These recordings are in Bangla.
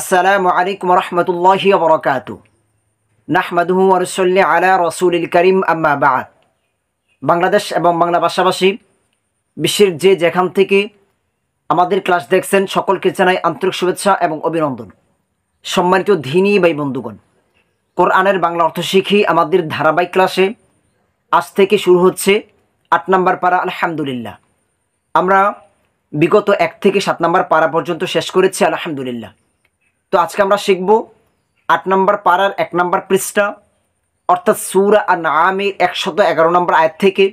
আসসালামু আলাইকুম রহমতুল্লাহি বরকাত নাহমাদুহু আরসল্লি আলা রসুলিল করিম আম্মা বাদ বাংলাদেশ এবং বাংলা ভাষাভাষী বিশ্বের যে যেখান থেকে আমাদের ক্লাস দেখছেন সকলকে জানাই আন্তরিক শুভেচ্ছা এবং অভিনন্দন সম্মানিত ধিনী বাই বন্ধুগণ কোরআনের বাংলা অর্থ শিখি আমাদের ধারাবাহিক ক্লাসে আজ থেকে শুরু হচ্ছে আট নম্বর পারা আলহামদুলিল্লাহ আমরা বিগত এক থেকে সাত নম্বর পারা পর্যন্ত শেষ করেছি আলহামদুলিল্লাহ তো আজকে আমরা শিখব আট নম্বর পাড়ার এক নম্বর পৃষ্ঠা অর্থাৎ সুর আর নামের একশত এগারো নম্বর আয়াত থেকে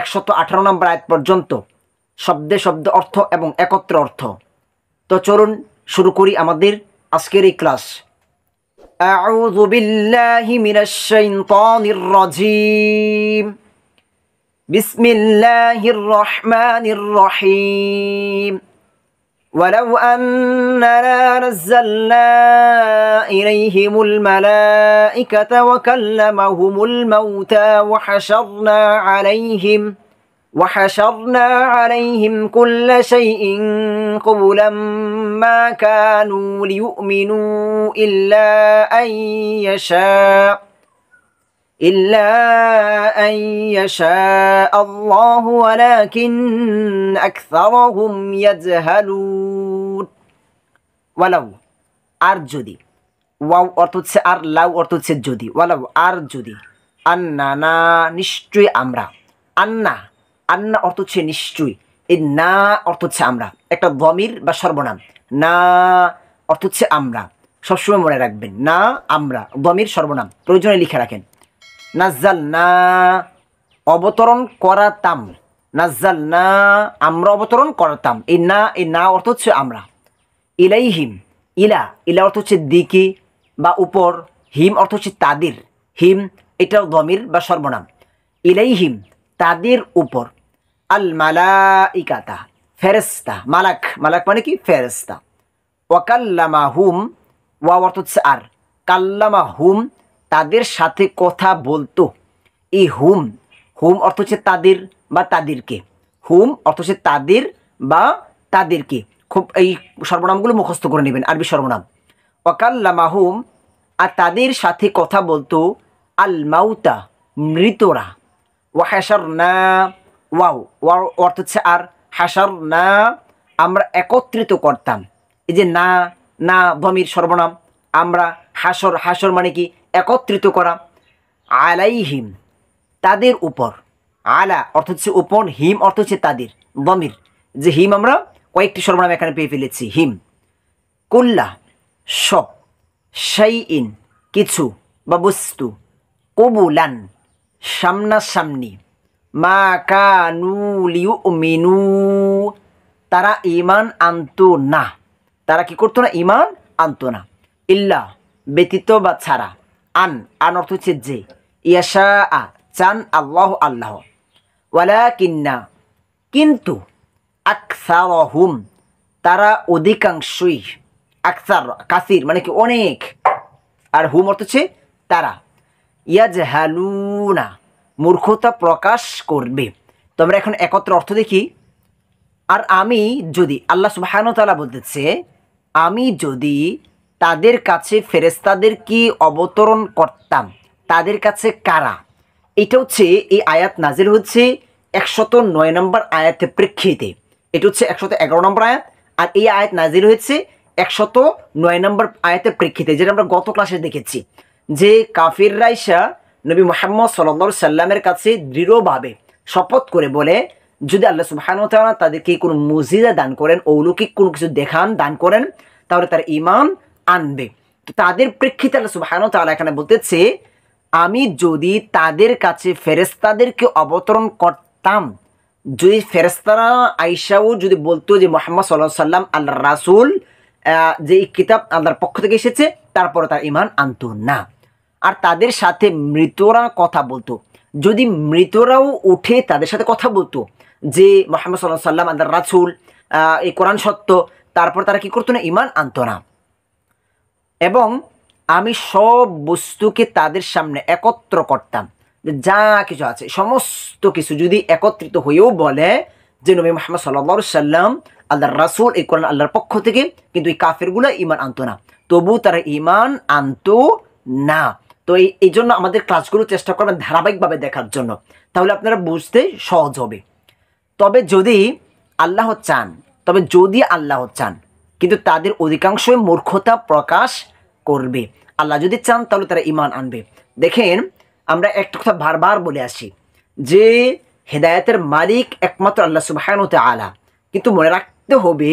একশত আঠারো নম্বর আয়াত পর্যন্ত শব্দে শব্দ অর্থ এবং একত্র অর্থ তো চলুন শুরু করি আমাদের আজকের এই ক্লাস أعوذ بالله রহিম ولو أننا نزلنا إليهم الملائكة وكلمهم الموتى وحشرنا عليهم وحشرنا عليهم كل شيء قبلا ما كانوا ليؤمنوا إلا أن يشاء إلا أن يشاء الله ولكن أكثرهم يجهلون ولو আর যদি ওয়াও অর্থ হচ্ছে আর লাউ অর্থ হচ্ছে যদি ওয়ালাউ আর যদি আন্না না নিশ্চয়ই আমরা আন্না আন্না অর্থ হচ্ছে নিশ্চয়ই এই না অর্থ হচ্ছে আমরা একটা গমির বা সর্বনাম না অর্থ হচ্ছে আমরা সবসময় মনে রাখবেন না আমরা গমির সর্বনাম প্রয়োজনে লিখে রাখেন নাজ্জাল না অবতরণ করাতাম নাজ্জাল না আমরা অবতরণ করাতাম এই না এই না অর্থ হচ্ছে আমরা ইলাইহিম ইলা ইলা অর্থ হচ্ছে দিকে বা উপর হিম অর্থ হচ্ছে তাদের হিম এটাও দমির বা সর্বনাম ইলাইহিম তাদের উপর আল মালাইকাতা ফেরেস্তা মালাক মালাক মানে কি ফেরেস্তা ওয়াকাল্লামা হুম ওয়া অর্থ হচ্ছে আর কাল্লামা হুম তাদের সাথে কথা বলতো এই হুম হুম অর্থ হচ্ছে তাদের বা তাদেরকে হুম অর্থ হচ্ছে তাদের বা তাদেরকে খুব এই সর্বনামগুলো মুখস্থ করে নেবেন আরবি সর্বনাম হুম আর তাদের সাথে কথা বলতো আল মাউতা মৃতরা ও হাসার না ওয়াও ওয়ার অর্থ হচ্ছে আর হাসার না আমরা একত্রিত করতাম এই যে না না ভমির সর্বনাম আমরা হাসর হাসর মানে কি একত্রিত করা আলাই হিম তাদের উপর আলা অর্থ হচ্ছে উপন হিম অর্থ হচ্ছে তাদের বমির যে হিম আমরা কয়েকটি সর্বনাম এখানে পেয়ে ফেলেছি হিম কুল্লা সব সেই ইন কিছু বা বস্তু কবুলান সামনাসামনি মা কানুলিউ মিনু তারা ইমান আনতো না তারা কি করতো না ইমান আনতো না ইল্লা ব্যতীত বা ছাড়া আন আন অর্থ হচ্ছে যে ইয়াশা আ চান আল্লাহ আল্লাহ ওয়ালা কিন্না কিন্তু হুম তারা অধিকাংশই আকসার কাসির মানে কি অনেক আর হুম অর্থ হচ্ছে তারা ইয়াজ হালুনা মূর্খতা প্রকাশ করবে তো আমরা এখন একত্র অর্থ দেখি আর আমি যদি আল্লাহ সুবাহানতালা বলতেছে আমি যদি তাদের কাছে ফেরেস্তাদের কি অবতরণ করতাম তাদের কাছে কারা এটা হচ্ছে এই আয়াত নাজির হচ্ছে একশত নয় নম্বর আয়াতের প্রেক্ষিতে এটা হচ্ছে একশত এগারো নম্বর আয়াত আর এই আয়াত নাজির হয়েছে একশত নয় নম্বর আয়াতের প্রেক্ষিতে যেটা আমরা গত ক্লাসে দেখেছি যে কাফির রাইসা নবী মোহাম্মদ সাল্লা সাল্লামের কাছে দৃঢ়ভাবে শপথ করে বলে যদি আল্লাহ সুবাহানুতালা তাদেরকে কোনো মজিদা দান করেন অলৌকিক কোনো কিছু দেখান দান করেন তাহলে তার ইমান আনবে তো তাদের প্রেক্ষিতে আল্লাহ সুবাহানো তালা এখানে বলতেছে আমি যদি তাদের কাছে ফেরেস্তাদেরকে অবতরণ করতাম যদি ফেরেস্তারা আইসাও যদি বলতো যে মোহাম্মদ সাল্লাহ সাল্লাম আল্লাহ রাসুল যে এই কিতাব আল্লাহর পক্ষ থেকে এসেছে তারপরে তার ইমান আনত না আর তাদের সাথে মৃতরা কথা বলতো যদি মৃতরাও উঠে তাদের সাথে কথা বলতো যে মোহাম্মদ সাল্লাহ সাল্লাম আল্লাহ রাসুল এই কোরআন সত্য তারপর তারা কি করতো না ইমান আনত না এবং আমি সব বস্তুকে তাদের সামনে একত্র করতাম যা কিছু আছে সমস্ত কিছু যদি একত্রিত হয়েও বলে যে নবী মোহাম্মদ সাল্লা সাল্লাম আল্লাহর রাসুল এই কোরআন আল্লাহর পক্ষ থেকে কিন্তু এই কাফেরগুলো ইমান আনতো না তবু তারা ইমান আনতো না তো এই এই জন্য আমাদের ক্লাসগুলো চেষ্টা করবেন ধারাবাহিকভাবে দেখার জন্য তাহলে আপনারা বুঝতে সহজ হবে তবে যদি আল্লাহ চান তবে যদি আল্লাহ চান কিন্তু তাদের অধিকাংশই মূর্খতা প্রকাশ করবে আল্লাহ যদি চান তাহলে তারা ইমান আনবে দেখেন আমরা একটা কথা বারবার বলে আসি যে হেদায়তের মালিক একমাত্র আল্লাহ সুবাহান হতে আলা কিন্তু মনে রাখতে হবে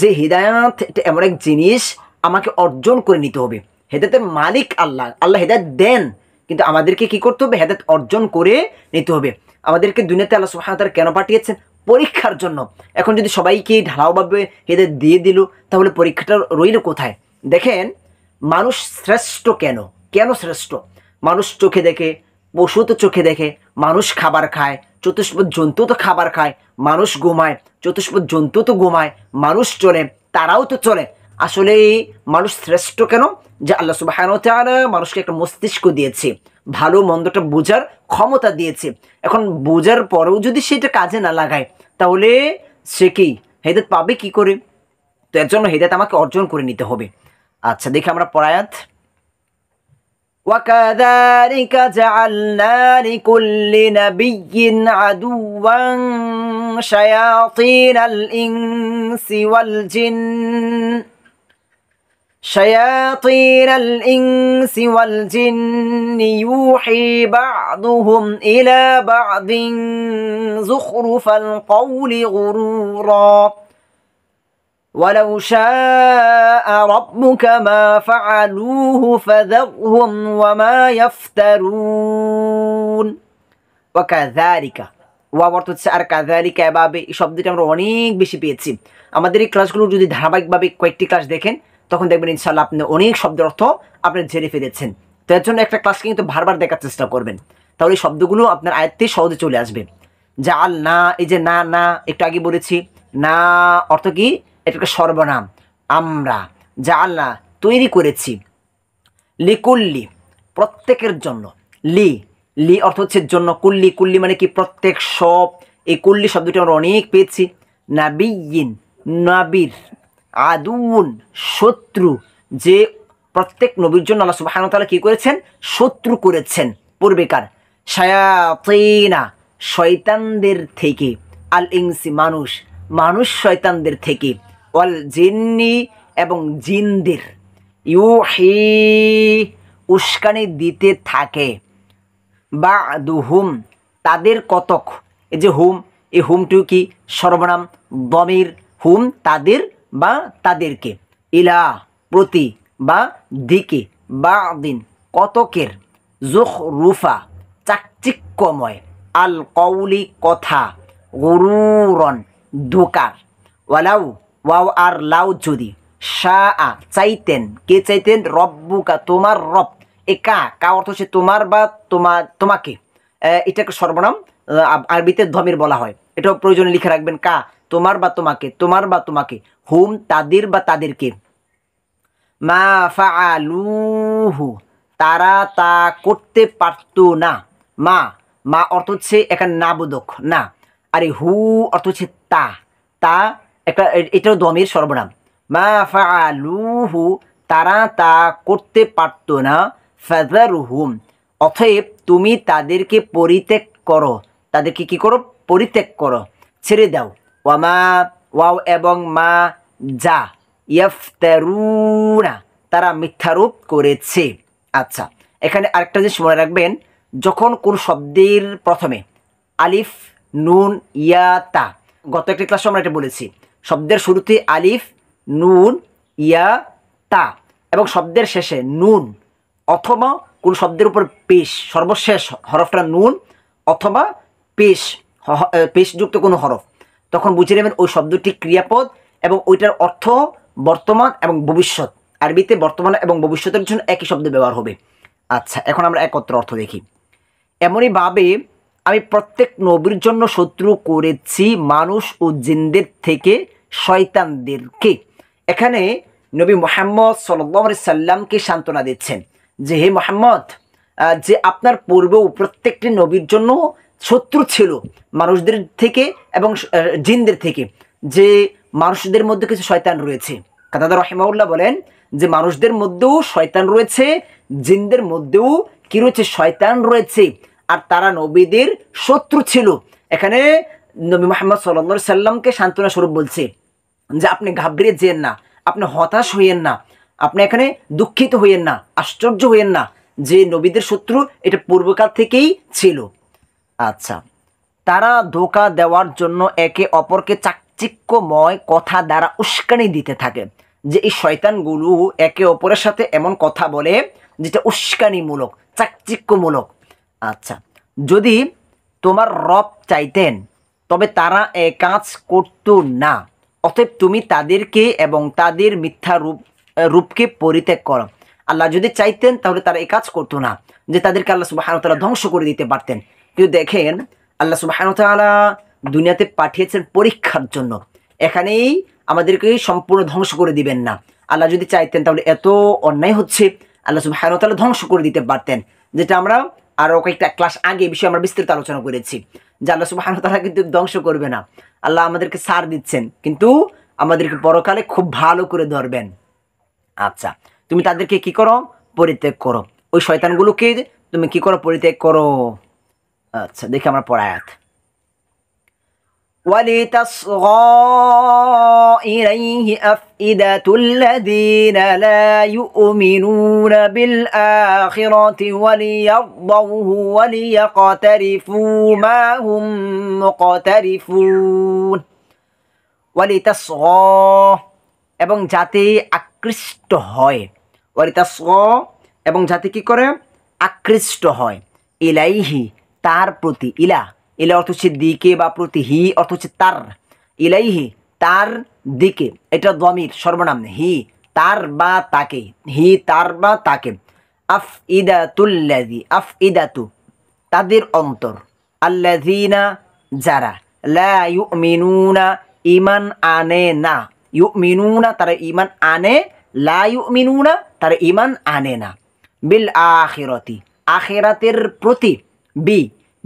যে হৃদায়ত এটা এমন এক জিনিস আমাকে অর্জন করে নিতে হবে হেদায়তের মালিক আল্লাহ আল্লাহ হেদায়ত দেন কিন্তু আমাদেরকে কি করতে হবে হেদায়ত অর্জন করে নিতে হবে আমাদেরকে দুনিয়াতে আল্লাহ সুবাহ কেন পাঠিয়েছেন পরীক্ষার জন্য এখন যদি সবাইকে ঢালাওভাবে এদের দিয়ে দিল তাহলে পরীক্ষাটা রইল কোথায় দেখেন মানুষ শ্রেষ্ঠ কেন কেন শ্রেষ্ঠ মানুষ চোখে দেখে পশু তো চোখে দেখে মানুষ খাবার খায় চতুষ্পদ জন্তু তো খাবার খায় মানুষ ঘুমায় চতুষ্পদ জন্তু তো ঘুমায় মানুষ চলে তারাও তো চলে আসলে মানুষ শ্রেষ্ঠ কেন যে আল্লাহ সুবাহ মানুষকে একটা মস্তিষ্ক দিয়েছে ভালো মন্দটা বোঝার ক্ষমতা দিয়েছে এখন বোঝার পরেও যদি সেটা কাজে না লাগায় তাহলে সে কি হেদায়ত পাবে কি করে তো এর জন্য হেদায়ত আমাকে অর্জন করে নিতে হবে আচ্ছা দেখি আমরা পরায়াত وكذلك جعلنا لكل نبي عدوا شياطين الإنس والجن شياطين الإنس والجن يوحي بعضهم إلى بعض زخرف القول غرورا ولو شاء ربك ما فعلوه فذرهم وما يفترون وكذلك ওয়াবর্ত হচ্ছে আর কাজালিকা এভাবে এই শব্দটি আমরা অনেক বেশি পেয়েছি আমাদের এই ক্লাসগুলো যদি ধারাবাহিকভাবে কয়েকটি ক্লাস দেখেন তখন দেখবেন ইনশাল্লাহ আপনি অনেক শব্দের অর্থ আপনি জেনে ফেলেছেন তো এর জন্য একটা ক্লাসকে কিন্তু বারবার দেখার চেষ্টা করবেন তাহলে এই শব্দগুলো আপনার আয়ত্তে সহজে চলে আসবে যা আল না এই যে না না একটু আগে বলেছি না অর্থ কি এটাকে সর্বনাম আমরা যা না তৈরি করেছি লি কুল্লি প্রত্যেকের জন্য লি লি অর্থ হচ্ছে জন্য কুল্লি কুল্লি মানে কি প্রত্যেক সব এই কুল্লি শব্দটি আমরা অনেক পেয়েছি নাবিয়িন নাবির আদুন শত্রু যে প্রত্যেক নবীর জন্য আল্লাহ সুবাহান তালা কী করেছেন শত্রু করেছেন পূর্বেকার শায়াতিনা শয়তানদের থেকে আল ইংসি মানুষ মানুষ শয়তানদের থেকে অল জিন্নি এবং জিনদের ইউ হি উস্কানি দিতে থাকে বা হুম তাদের কতক এই যে হুম এই হুমটিও কি সর্বনাম বমির হুম তাদের বা তাদেরকে ইলা প্রতি বা দিকে বা দিন কতকের জোখ রুফা চাকচিক্যময় আল কৌলি কথা গরুরন দোকার ওয়ালাউ ওয়াও আর লাউ যদি শাহ চাইতেন কে চাইতেন রব্বুকা তোমার রব এ কা কা অর্থ হচ্ছে তোমার বা তোমার তোমাকে এটাকে সর্বনাম আরবিতে ধমির বলা হয় এটাও প্রয়োজনে লিখে রাখবেন কা তোমার বা তোমাকে তোমার বা তোমাকে হুম তাদের বা তাদেরকে মা ফালুহু তারা তা করতে পারত না মা মা অর্থ হচ্ছে একটা নাবোধক না আরে হু অর্থ হচ্ছে তা তা একটা এটাও দমের সর্বনাম মা ফালুহু তারা তা করতে পারত না ফেজার হুম অথব তুমি তাদেরকে পরিত্যাগ করো তাদেরকে কি করো পরিত্যাগ করো ছেড়ে দাও ওয়া মা ওয়াও এবং মা যা ইয়াফতারুনা তারা মিথ্যারোপ করেছে আচ্ছা এখানে আরেকটা জিনিস মনে রাখবেন যখন কোন শব্দের প্রথমে আলিফ নুন ইয়া তা গত একটি ক্লাসে আমরা এটা বলেছি শব্দের শুরুতে আলিফ নুন ইয়া তা এবং শব্দের শেষে নুন অথবা কোন শব্দের উপর পেশ সর্বশেষ হরফটা নুন অথবা পেশ পেশযুক্ত কোনো হরফ তখন বুঝে নেবেন ওই শব্দটি ক্রিয়াপদ এবং ওইটার অর্থ বর্তমান এবং ভবিষ্যৎ আরবিতে বর্তমান এবং ভবিষ্যতের জন্য একই শব্দ ব্যবহার হবে আচ্ছা এখন আমরা একত্র অর্থ দেখি এমনইভাবে আমি প্রত্যেক নবীর জন্য শত্রু করেছি মানুষ ও জিনদের থেকে শয়তানদেরকে এখানে নবী মোহাম্মদ সাল্লি সাল্লামকে সান্ত্বনা দিচ্ছেন যে হে মোহাম্মদ যে আপনার পূর্বেও প্রত্যেকটি নবীর জন্য শত্রু ছিল মানুষদের থেকে এবং জিনদের থেকে যে মানুষদের মধ্যে কিছু শয়তান রয়েছে কাতাদা রহেমাউল্লাহ বলেন যে মানুষদের মধ্যেও শয়তান রয়েছে জিনদের মধ্যেও কি রয়েছে শয়তান রয়েছে আর তারা নবীদের শত্রু ছিল এখানে নবী মোহাম্মদ সাল্লা সাল্লামকে সান্ত্বনা স্বরূপ বলছে যে আপনি ঘাবড়িয়ে যেন না আপনি হতাশ হইয়েন না আপনি এখানে দুঃখিত হইয়েন না আশ্চর্য হইয়েন না যে নবীদের শত্রু এটা পূর্বকাল থেকেই ছিল আচ্ছা তারা ধোকা দেওয়ার জন্য একে অপরকে চাক চিক্কময় কথা দ্বারা উস্কানি দিতে থাকে যে এই শয়তানগুলো একে অপরের সাথে এমন কথা বলে যেটা উস্কানিমূলক চাকচিক্যমূলক আচ্ছা যদি তোমার রব চাইতেন তবে তারা এ কাজ করত না অতএব তুমি তাদেরকে এবং তাদের মিথ্যা রূপ রূপকে পরিত্যাগ করো আল্লাহ যদি চাইতেন তাহলে তারা এই কাজ করতো না যে তাদেরকে আল্লাহ সুবাহ ধ্বংস করে দিতে পারতেন কিন্তু দেখেন আল্লাহ সুবাহ দুনিয়াতে পাঠিয়েছেন পরীক্ষার জন্য এখানেই আমাদেরকে সম্পূর্ণ ধ্বংস করে দিবেন না আল্লাহ যদি চাইতেন তাহলে এত অন্যায় হচ্ছে আল্লাহ তাহলে ধ্বংস করে দিতে পারতেন যেটা আমরা আরও কয়েকটা ক্লাস আগে বিষয়ে আমরা বিস্তৃত আলোচনা করেছি যে আল্লাহ সুবাহানতালা কিন্তু ধ্বংস করবে না আল্লাহ আমাদেরকে সার দিচ্ছেন কিন্তু আমাদেরকে পরকালে খুব ভালো করে ধরবেন আচ্ছা তুমি তাদেরকে কি করো পরিত্যাগ করো ওই শয়তানগুলোকে তুমি কি করো পরিত্যাগ করো আচ্ছা দেখি আমরা পড়ায়াত ولتصغى إليه أفئدة الذين لا يؤمنون بالآخرة وليرضوه وليقترفوا ما هم مقترفون ولتصغى এবং যাতে আকৃষ্ট হয় ওয়ারিতাসগ এবং যাতে কি করে আকৃষ্ট হয় ইলাইহি তার প্রতি ইলা ইলা অর্থ হচ্ছে দিকে বা প্রতি হি অর্থ হচ্ছে তার ইলাইহি তার দিকে এটা দমির সর্বনাম হি তার বা তাকে হি তার বা তাকে আফ ইদাতুল্লাদি আফ ইদাতু তাদের অন্তর আল্লাদিনা যারা লা ইউমিনুনা ইমান আনে না ইউমিনুনা তারা ইমান আনে লা ইউমিনুনা তারা ইমান আনে না বিল আখেরতি আখেরাতের প্রতি বি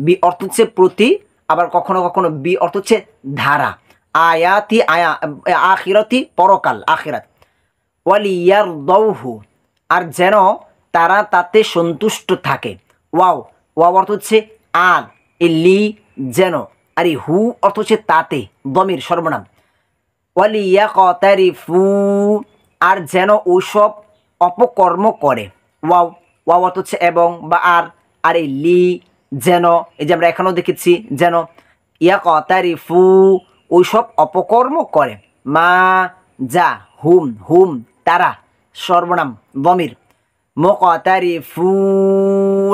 বি অর্থ হচ্ছে প্রতি আবার কখনো কখনো বি অর্থ হচ্ছে ধারা আয়াতি আয়া আখিরতি পরকাল আখিরাত ওয়ালিয়ার দৌহু আর যেন তারা তাতে সন্তুষ্ট থাকে ওয়াও ওয়াও অর্থ হচ্ছে আর এ লি যেন আর হু অর্থ হচ্ছে তাতে দমির সর্বনাম ওয়ালিয়া কতারি ফু আর যেন ওসব অপকর্ম করে ওয়াও ওয়াও অর্থ হচ্ছে এবং বা আর আর এই লি যেন এই যে আমরা এখানেও দেখেছি যেন ইয়া কতারিফু ওইসব অপকর্ম করে মা যা হুম হুম তারা সর্বনাম বমির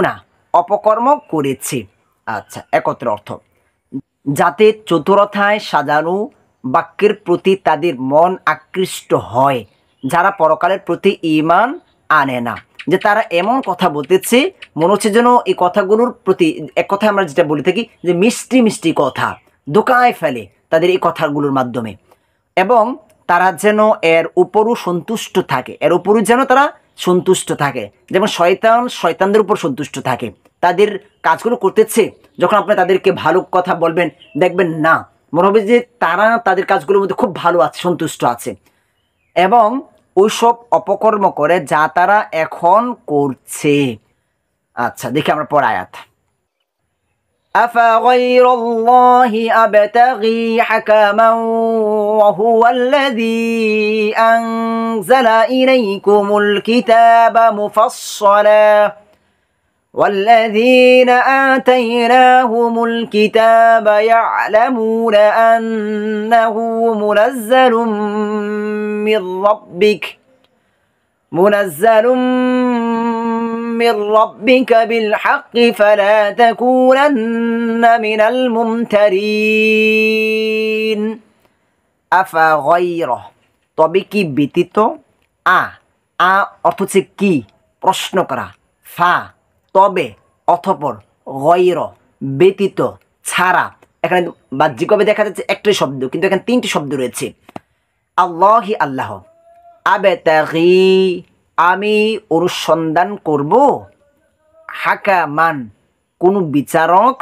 না অপকর্ম করেছে আচ্ছা একত্র অর্থ যাতে চতুরথায় সাজানো বাক্যের প্রতি তাদের মন আকৃষ্ট হয় যারা পরকালের প্রতি ইমান আনে না যে তারা এমন কথা বলতেছে মনে হচ্ছে যেন এই কথাগুলোর প্রতি এক কথায় আমরা যেটা বলে থাকি যে মিষ্টি মিষ্টি কথা দোকায় ফেলে তাদের এই কথাগুলোর মাধ্যমে এবং তারা যেন এর উপরও সন্তুষ্ট থাকে এর উপরও যেন তারা সন্তুষ্ট থাকে যেমন শয়তান শয়তানদের উপর সন্তুষ্ট থাকে তাদের কাজগুলো করতেছে যখন আপনি তাদেরকে ভালো কথা বলবেন দেখবেন না মনে হবে যে তারা তাদের কাজগুলোর মধ্যে খুব ভালো আছে সন্তুষ্ট আছে এবং ওইসব অপকর্ম করে যা তারা এখন করছে আচ্ছা দেখি আমরা পর আয়াত أفغير الله أبتغي حكما وهو الذي أنزل إليكم الكتاب مفصلا والذين آتيناهم الكتاب يعلمون أنه منزل من ربك منزل من ربك بالحق فلا تكونن من الممترين أفغيره গৈর তবে কি ব্যতীত আ আ অর্থ হচ্ছে কি প্রশ্ন করা ফা তবে অথপর গৈর ব্যতীত ছাড়া এখানে বাহ্যিকভাবে দেখা যাচ্ছে একটাই শব্দ কিন্তু এখানে তিনটি শব্দ রয়েছে আল্লাহি আল্লাহ আবে তাগি আমি অনুসন্ধান করব হাকা মান কোনো বিচারক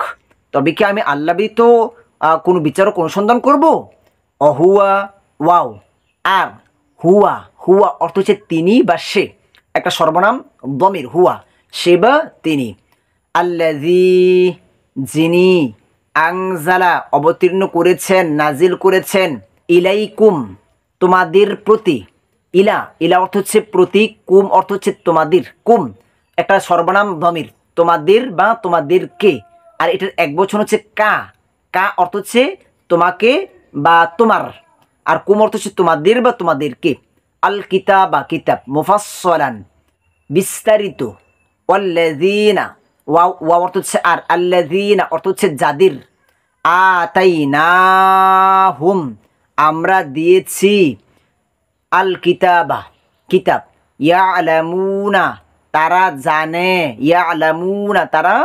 তবে কি আমি আল্লাহ কোনো বিচারক অনুসন্ধান করব অহুয়া ওয়াও আর হুয়া হুয়া অর্থ হচ্ছে তিনি বা সে একটা সর্বনাম দমের হুয়া সে বা তিনি আল্লাজি যিনি আংজালা অবতীর্ণ করেছেন নাজিল করেছেন ইলাইকুম তোমাদের প্রতি ইলা ইলা অর্থ হচ্ছে প্রতীক কুম অর্থ হচ্ছে তোমাদের কুম একটা সর্বনাম ধমির তোমাদের বা তোমাদেরকে আর এটার এক বছর হচ্ছে কা কা অর্থ হচ্ছে তোমাকে বা তোমার আর কুম অর্থ হচ্ছে তোমাদের বা তোমাদের কে আল কিতাব বা কিতাব মুফাসলান বিস্তারিত ওয়াল্লাদিনা ওয়া ওয়া অর্থ হচ্ছে আর আল্লাদিনা অর্থ হচ্ছে যাদের আতাইনা হুম আমরা দিয়েছি আল কিতাবা কিতাব ইয়া আলামুনা তারা জানে ইয়া আলামুনা তারা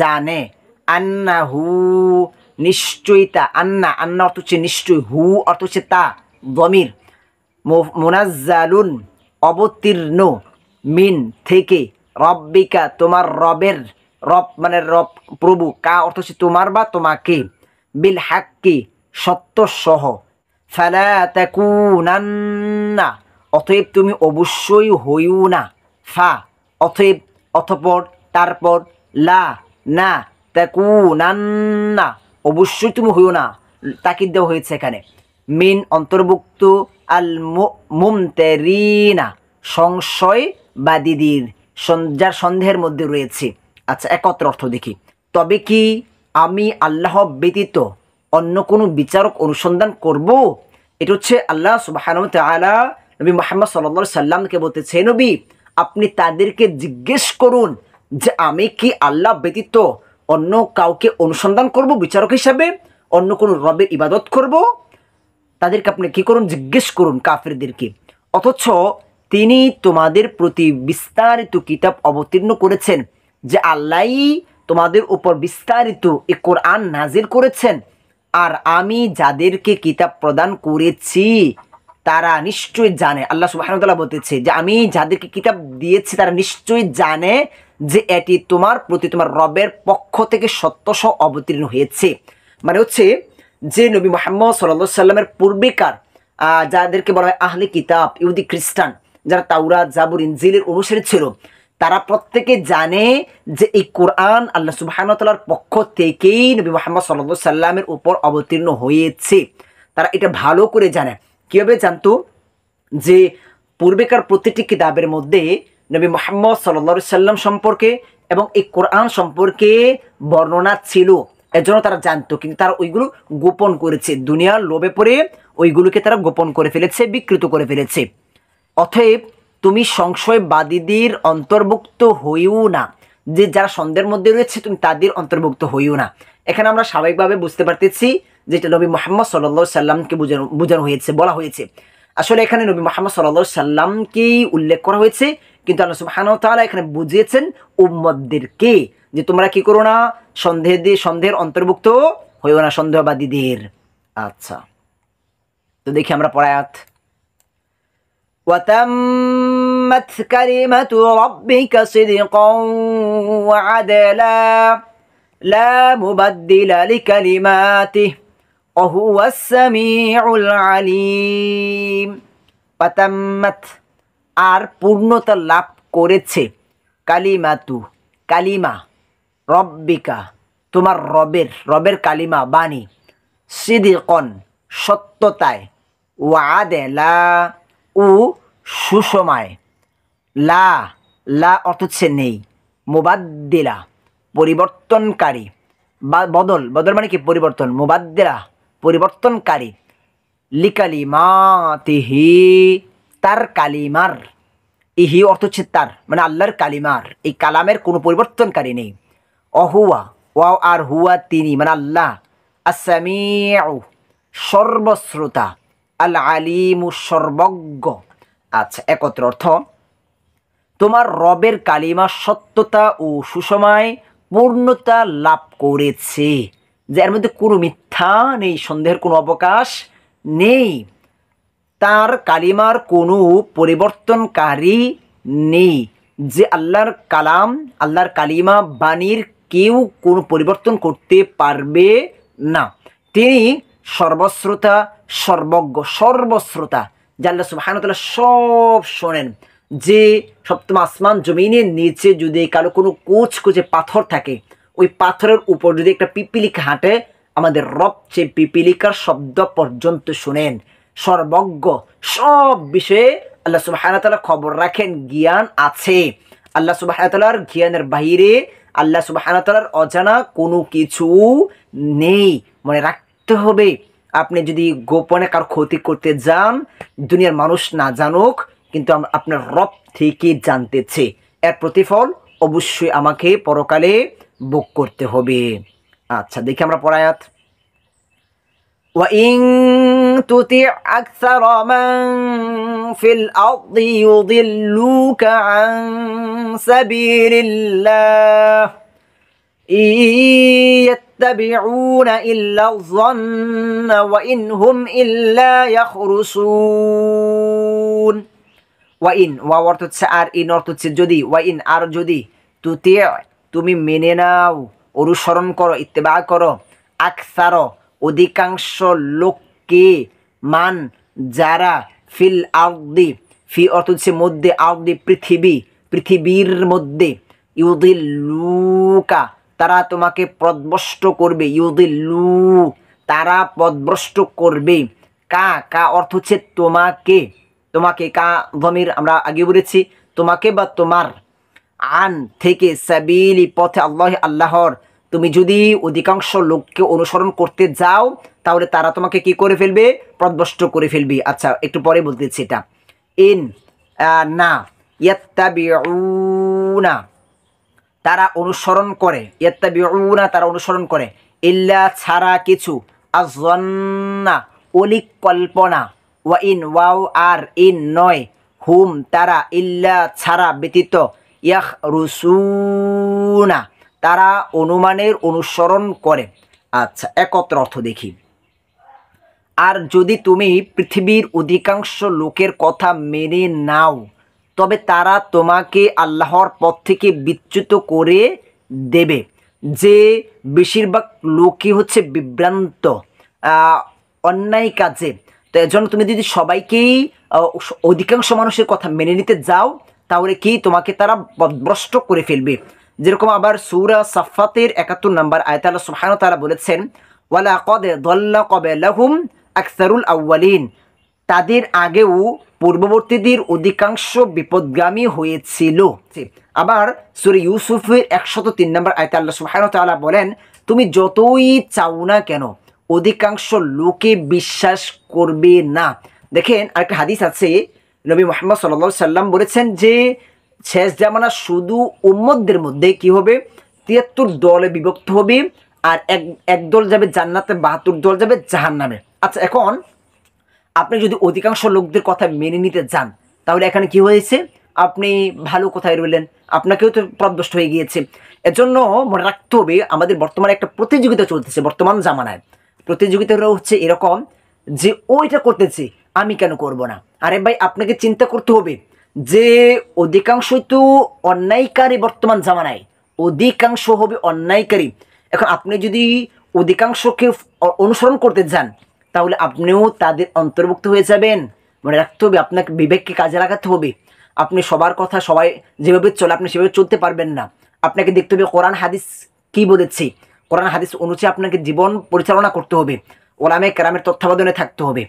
জানে আন্না হু নিশ্চয়ই তা আন্না আন্না অর্থ হচ্ছে নিশ্চয় হু অর্থ হচ্ছে তা দমির মোনাজ্জালুন অবতীর্ণ মিন থেকে রব্বিকা তোমার রবের রব মানে রব প্রভু কা অর্থ হচ্ছে তোমার বা তোমাকে বিল হাক্কি সত্য সহ ফেলা তেকুনান্না অতএব তুমি অবশ্যই হইও না ফা অতএব অথপর তারপর লা না নান্না অবশ্যই তুমি হইও না তাকিদ দেওয়া হয়েছে এখানে মিন অন্তর্ভুক্ত আল মুমতেরিনা সংশয় বা দিদির যার সন্দেহের মধ্যে রয়েছে আচ্ছা একত্র অর্থ দেখি তবে কি আমি আল্লাহ ব্যতীত অন্য কোনো বিচারক অনুসন্ধান করব এটা হচ্ছে আল্লাহ সুবাহান তালা নবী মোহাম্মদ সাল্লা সাল্লামকে বলতেছে নবী আপনি তাদেরকে জিজ্ঞেস করুন যে আমি কি আল্লাহ ব্যতীত অন্য কাউকে অনুসন্ধান করব বিচারক হিসাবে অন্য কোনো রবের ইবাদত করব তাদেরকে আপনি কী করুন জিজ্ঞেস করুন কাফেরদেরকে অথচ তিনি তোমাদের প্রতি বিস্তারিত কিতাব অবতীর্ণ করেছেন যে আল্লাহ তোমাদের উপর বিস্তারিত এ কোরআন নাজির করেছেন আর আমি যাদেরকে কিতাব প্রদান করেছি তারা নিশ্চয়ই জানে আল্লাহ সুবাহানুতাল্লাহ বলতেছে যে আমি যাদেরকে কিতাব দিয়েছি তারা নিশ্চয়ই জানে যে এটি তোমার প্রতি তোমার রবের পক্ষ থেকে সত্য সহ অবতীর্ণ হয়েছে মানে হচ্ছে যে নবী মোহাম্মদ সাল্লা সাল্লামের পূর্বেকার যাদেরকে বলা হয় আহলে কিতাব ইউদি খ্রিস্টান যারা তাওরা জাবুর ইনজিলের অনুসারী ছিল তারা প্রত্যেকে জানে যে এই কোরআন আল্লাহ সুবাহানতালার পক্ষ থেকেই নবী মোহাম্মদ সাল্লা সাল্লামের উপর অবতীর্ণ হয়েছে তারা এটা ভালো করে জানে কীভাবে জানতো যে পূর্বেকার প্রতিটি কিতাবের মধ্যে নবী মোহাম্মদ সাল্লা সাল্লাম সম্পর্কে এবং এই কোরআন সম্পর্কে বর্ণনা ছিল এজন্য তারা জানতো কিন্তু তারা ওইগুলো গোপন করেছে দুনিয়ার লোভে পড়ে ওইগুলোকে তারা গোপন করে ফেলেছে বিকৃত করে ফেলেছে অতএব তুমি সংশয়বাদীদের অন্তর্ভুক্ত হইও না যে যারা সন্দেহের মধ্যে রয়েছে তুমি তাদের অন্তর্ভুক্ত হইও না এখানে আমরা স্বাভাবিকভাবে বুঝতে পারতেছি যেটা নবী মোহাম্মদ সাল্লা সাল্লামকে বোঝানো বোঝানো হয়েছে বলা হয়েছে আসলে এখানে নবী মোহাম্মদ সাল্লা সাল্লামকেই উল্লেখ করা হয়েছে কিন্তু আল্লাহ সুবাহান তালা এখানে বুঝিয়েছেন উম্মদদেরকে যে তোমরা কি করো না সন্দেহ দিয়ে সন্দেহের অন্তর্ভুক্ত হইও না সন্দেহবাদীদের আচ্ছা তো দেখি আমরা পড়ায়াত وتمت كلمة ربك صدقا وعدلا لا مبدل لكلماته وهو السميع العليم وتمت আর পূর্ণতা লাভ করেছে কালিমাতু কালিমা রব্বিকা তোমার রবের রবের কালিমা বাণী সিদিকন সত্যতায় ওয়াদেলা উ সুসময় লা লা অর্থ হচ্ছে নেই মোবাদ্দিলা পরিবর্তনকারী বা বদল বদল মানে কি পরিবর্তন মোবাদ্দিলা পরিবর্তনকারী লিকালিমা তিহি তার কালিমার ইহি অর্থ হচ্ছে তার মানে আল্লাহর কালিমার এই কালামের কোনো পরিবর্তনকারী নেই অহুয়া ওয়াও আর হুয়া তিনি মানে আল্লাহ আসামি সর্বশ্রোতা আল আলিমু সর্বজ্ঞ আচ্ছা একত্র অর্থ তোমার রবের কালিমা সত্যতা ও সুসময় পূর্ণতা লাভ করেছে যার মধ্যে কোনো মিথ্যা নেই সন্দেহের কোনো অবকাশ নেই তার কালিমার কোনো পরিবর্তনকারী নেই যে আল্লাহর কালাম আল্লাহর কালিমা বাণীর কেউ কোনো পরিবর্তন করতে পারবে না তিনি সর্বশ্রোতা সর্বজ্ঞ সর্বশ্রোতা জানলা সুবাহানতাল্লাহ সব শোনেন যে সপ্তম আসমান জমিনের নিচে যদি কারো কোনো কোচ কোচে পাথর থাকে ওই পাথরের উপর যদি একটা পিপিলিকা হাঁটে আমাদের রব পিপিলিকার শব্দ পর্যন্ত শোনেন সর্বজ্ঞ সব বিষয়ে আল্লাহ সুবাহানতাল্লাহ খবর রাখেন জ্ঞান আছে আল্লাহ সুবাহানতাল্লাহর জ্ঞানের বাহিরে আল্লাহ সুবাহানতাল্লাহর অজানা কোনো কিছু নেই মনে রাখ করতে হবে আপনি যদি গোপনে কার ক্ষতি করতে যান দুনিয়ার মানুষ না জানুক কিন্তু আপনার রব থেকে জানতেছে এর প্রতিফল অবশ্যই আমাকে পরকালে বুক করতে হবে আচ্ছা দেখি আমরা পড়ায়াত وإن تطع أكثر من في الأرض يضلوك عن سبيل الله إن يتبعون إلا الظن وإن هم إلا يخرصون ওয়াইন ওয়া অর্থ হচ্ছে আর ইন অর্থ হচ্ছে যদি ওয়াইন আর যদি তুতি তুমি মেনে নাও অনুসরণ করো ইত্তেবা করো আকসার অধিকাংশ লোককে মান যারা ফিল আউদি ফি অর্থ হচ্ছে মধ্যে আউদি পৃথিবী পৃথিবীর মধ্যে ইউদি লুকা তারা তোমাকে পদভ্রষ্ট করবে ইউদিল্লু তারা পদভ্রষ্ট করবে কা কা অর্থ হচ্ছে তোমাকে তোমাকে কা ভমির আমরা আগে বলেছি তোমাকে বা তোমার আন থেকে সাবিলি পথে আল্লাহ আল্লাহর তুমি যদি অধিকাংশ লোককে অনুসরণ করতে যাও তাহলে তারা তোমাকে কি করে ফেলবে পদভ্রষ্ট করে ফেলবে আচ্ছা একটু পরে বলতেছি এটা ইন না ইয়াত্তাবিউনা তারা অনুসরণ করে ইয়াত্তাবিউনা তারা অনুসরণ করে ইল্লা ছাড়া কিছু আজন্না অলিক কল্পনা ওয়া ইন ওয়াও আর ইন নয় হুম তারা ইল্লা ছাড়া ব্যতীত ইয়াহ রুসুনা তারা অনুমানের অনুসরণ করে আচ্ছা একত্র অর্থ দেখি আর যদি তুমি পৃথিবীর অধিকাংশ লোকের কথা মেনে নাও তবে তারা তোমাকে আল্লাহর পথ থেকে বিচ্যুত করে দেবে যে বেশিরভাগ লোকই হচ্ছে বিভ্রান্ত অন্যায় কাজে তো এর জন্য তুমি যদি সবাইকেই অধিকাংশ মানুষের কথা মেনে নিতে যাও তাহলে কি তোমাকে তারা বদভ্রষ্ট করে ফেলবে যেরকম আবার সৌরা সাফাতের একাত্তর নম্বর আয়তাল সুহান তারা বলেছেন ওয়ালা কদে দল্লা কবে লহুম আকসারুল আউ্বালিন তাদের আগেও পূর্ববর্তীদের অধিকাংশ বিপদগামী হয়েছিল আবার সুরে ইউসুফের একশত তিন নম্বর আয়তা আল্লাহ সুহায়ন তালা বলেন তুমি যতই চাও না কেন অধিকাংশ লোকে বিশ্বাস করবে না দেখেন আরেকটা হাদিস আছে নবী মোহাম্মদ সাল্লা সাল্লাম বলেছেন যে শেষ জামানা শুধু উম্মদদের মধ্যে কি হবে তিয়াত্তর দলে বিভক্ত হবে আর এক এক দল যাবে জান্নাতে বাহাত্তর দল যাবে জাহান্নামে আচ্ছা এখন আপনি যদি অধিকাংশ লোকদের কথা মেনে নিতে যান তাহলে এখানে কি হয়েছে আপনি ভালো কোথায় রইলেন আপনাকেও তো প্রদষ্ট হয়ে গিয়েছে এজন্য মনে রাখতে হবে আমাদের বর্তমানে একটা প্রতিযোগিতা চলতেছে বর্তমান জামানায় প্রতিযোগিতাটা হচ্ছে এরকম যে ওইটা করতেছে আমি কেন করব না আরে ভাই আপনাকে চিন্তা করতে হবে যে অধিকাংশই তো অন্যায়কারী বর্তমান জামানায় অধিকাংশ হবে অন্যায়কারী এখন আপনি যদি অধিকাংশকে অনুসরণ করতে যান তাহলে আপনিও তাদের অন্তর্ভুক্ত হয়ে যাবেন মনে রাখতে হবে আপনাকে বিবেককে কাজে লাগাতে হবে আপনি সবার কথা সবাই যেভাবে চলে আপনি সেভাবে চলতে পারবেন না আপনাকে দেখতে হবে কোরআন হাদিস কি বলেছি কোরআন হাদিস অনুযায়ী আপনাকে জীবন পরিচালনা করতে হবে ওলামে কেরামের তত্ত্বাবধানে থাকতে হবে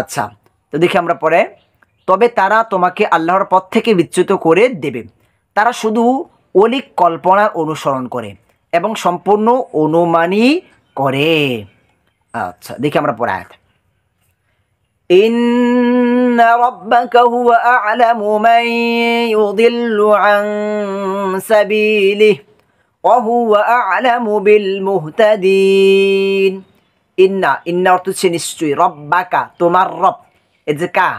আচ্ছা তো দেখি আমরা পরে তবে তারা তোমাকে আল্লাহর পথ থেকে বিচ্যুত করে দেবে তারা শুধু অলিক কল্পনার অনুসরণ করে এবং সম্পূর্ণ অনুমানই করে আচ্ছা দেখি আমরা পরে আয়াত إن ربك هو أعلم من يضل عن سبيله وهو أعلم بالمهتدين إن إن অর্থ নিশ্চয়ই রব্বাকা তোমার রব এই যে কা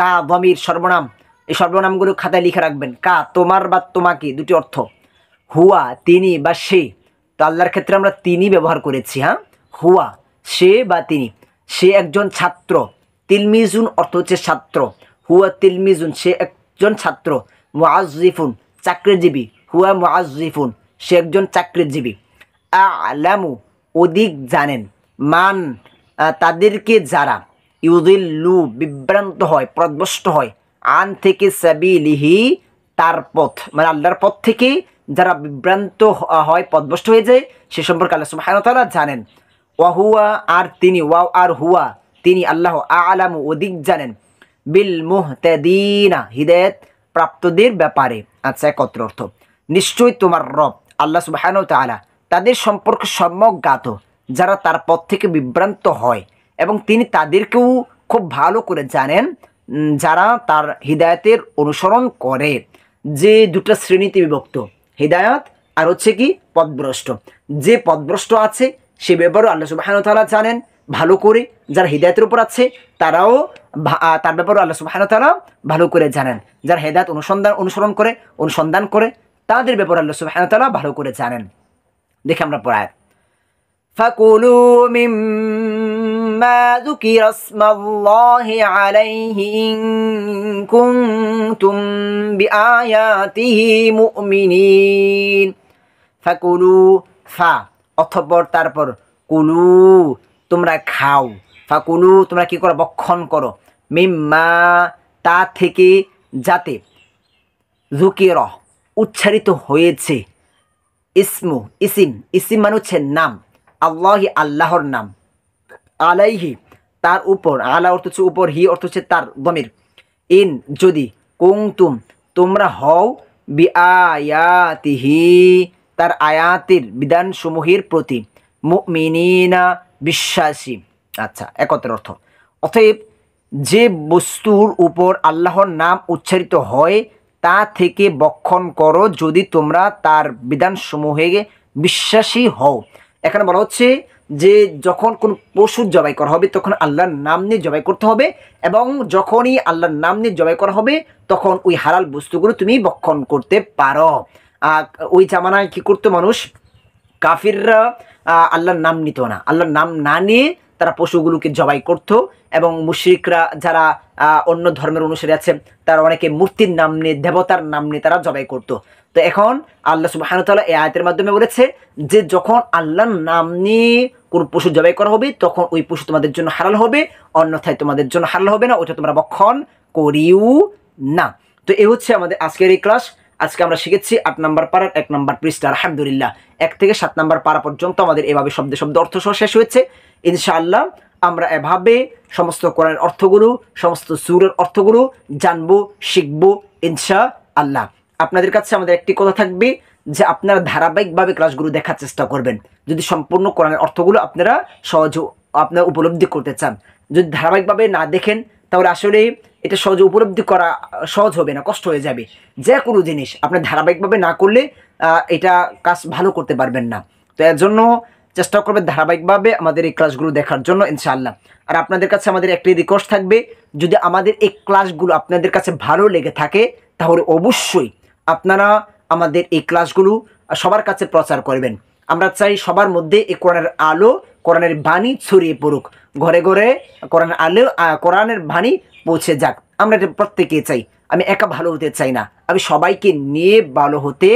কা দমির সর্বনাম এই সর্বনামগুলো খাতায় লিখে রাখবেন কা তোমার বা তোমাকে দুটি অর্থ হুয়া তিনি বা সে তো আল্লাহর ক্ষেত্রে আমরা তিনি ব্যবহার করেছি হ্যাঁ হুয়া সে বা তিনি সে একজন ছাত্র তিলমিজুন অর্থ হচ্ছে ছাত্র হুয়া তিলমিজুন সে একজন ছাত্র মুআজিফুন চাকরিজীবী হুয়া মুআজিফুন সে একজন চাকরিজীবী আলামু অধিক জানেন মান তাদেরকে যারা ইউদিল্লু বিভ্রান্ত হয় প্রদ্বষ্ট হয় আন থেকে লিহি তার পথ মানে আল্লাহর পথ থেকে যারা বিভ্রান্ত হয় পদভস্ত হয়ে যায় সে সম্পর্কে আল্লাহ সুবাহ জানেন ওয়াহুয়া আর তিনি ওয়াও আর হুয়া তিনি আল্লাহ আলাম অধিক জানেন বিল মুহতেদিনা হৃদয়ত প্রাপ্তদের ব্যাপারে আচ্ছা একত্র অর্থ নিশ্চয়ই তোমার রব আল্লাহ সুবাহান তালা তাদের সম্পর্কে সম্যক গাত যারা তার পথ থেকে বিভ্রান্ত হয় এবং তিনি তাদেরকেও খুব ভালো করে জানেন যারা তার হৃদায়তের অনুসরণ করে যে দুটো শ্রেণীতে বিভক্ত হৃদায়ত আর হচ্ছে কি পদভ্রষ্ট যে পদভ্রষ্ট আছে সে ব্যাপারও আল্লাহ সুবাহান তালা জানেন ভালো করে যারা হৃদায়তের উপর আছে তারাও তার ব্যাপারেও আল্লাহ সুবাহান তালা ভালো করে জানেন যারা হেদায়ত অনুসন্ধান অনুসরণ করে অনুসন্ধান করে তাদের ব্যাপারে আল্লাহ সুবাহান তালা ভালো করে জানেন দেখে আমরা পড়ায় فكلوا مما ذكر اسم الله عليه إن كنتم بآياته مؤمنين فكلوا فا অথপর তারপর কুলু তোমরা খাও বা কুলু তোমরা কি করো বক্ষণ করো মিম্মা তা থেকে যাতে জুকির উচ্চারিত হয়েছে ইসমু ইসিম ইসিম মানে হচ্ছে নাম আল্লাহি আল্লাহর নাম আলাইহি তার উপর আলা অর্থ হচ্ছে উপর হি অর্থ হচ্ছে তার দমির ইন যদি কুংতুম তোমরা হও বি আয়াতিহি তার আয়াতের বিধানসমূহের প্রতি মিনা বিশ্বাসী আচ্ছা একত্র অর্থ অতএব যে বস্তুর উপর আল্লাহর নাম উচ্চারিত হয় তা থেকে বক্ষণ করো যদি তোমরা তার বিধানসমূহে বিশ্বাসী হও এখানে বলা হচ্ছে যে যখন কোন পশু জবাই করা হবে তখন আল্লাহর নাম নিয়ে জবাই করতে হবে এবং যখনই আল্লাহর নাম নিয়ে জবাই করা হবে তখন ওই হালাল বস্তুগুলো তুমি বক্ষণ করতে পারো ওই জামানায় কী করতো মানুষ কাফিররা আল্লাহর নাম নিত না আল্লাহর নাম না নিয়ে তারা পশুগুলোকে জবাই করত এবং মুশ্রিকরা যারা অন্য ধর্মের অনুসারে আছে তারা অনেকে মূর্তির নাম নিয়ে দেবতার নাম নিয়ে তারা জবাই করত তো এখন আল্লাহ সুবাহানুতাল্লাহ এই আয়তের মাধ্যমে বলেছে যে যখন আল্লাহর নাম নিয়ে কোন পশু জবাই করা হবে তখন ওই পশু তোমাদের জন্য হারাল হবে অন্যথায় তোমাদের জন্য হারাল হবে না ওটা তোমরা বক্ষণ করিও না তো এ হচ্ছে আমাদের আজকের এই ক্লাস আজকে আমরা শিখেছি আট নাম্বার পাড়ার এক নাম্বার পৃষ্ঠা আলহামদুলিল্লাহ এক থেকে সাত নাম্বার পাড়া পর্যন্ত আমাদের এভাবে শব্দে শব্দ অর্থ সহ শেষ হয়েছে ইনশাআল্লাহ আমরা এভাবে সমস্ত কোরআনের অর্থগুলো সমস্ত সুরের অর্থগুলো জানবো শিখবো ইনশা আল্লাহ আপনাদের কাছে আমাদের একটি কথা থাকবে যে আপনারা ধারাবাহিকভাবে ক্লাসগুলো দেখার চেষ্টা করবেন যদি সম্পূর্ণ কোরআনের অর্থগুলো আপনারা সহজ আপনারা উপলব্ধি করতে চান যদি ধারাবাহিকভাবে না দেখেন তাহলে আসলে এটা সহজে উপলব্ধি করা সহজ হবে না কষ্ট হয়ে যাবে যে কোনো জিনিস আপনি ধারাবাহিকভাবে না করলে এটা কাজ ভালো করতে পারবেন না তো এর জন্য চেষ্টা করবেন ধারাবাহিকভাবে আমাদের এই ক্লাসগুলো দেখার জন্য ইনশাআল্লাহ আর আপনাদের কাছে আমাদের একটি রিকোয়েস্ট থাকবে যদি আমাদের এই ক্লাসগুলো আপনাদের কাছে ভালো লেগে থাকে তাহলে অবশ্যই আপনারা আমাদের এই ক্লাসগুলো সবার কাছে প্রচার করবেন আমরা চাই সবার মধ্যে এই কোরআনের আলো কোরআনের বাণী ছড়িয়ে পড়ুক ঘরে ঘরে কোরআন আলো কোরআনের বাণী পৌঁছে যাক আমরা এটা প্রত্যেকে চাই আমি একা ভালো হতে চাই না আমি সবাইকে নিয়ে ভালো হতে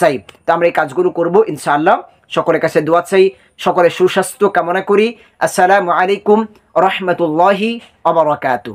চাই তো আমরা এই কাজগুলো করবো ইনশাআল্লাহ সকলের কাছে দোয়া চাই সকলের সুস্বাস্থ্য কামনা করি আসসালামু আলাইকুম রহমতুল্লাহি আবরকাত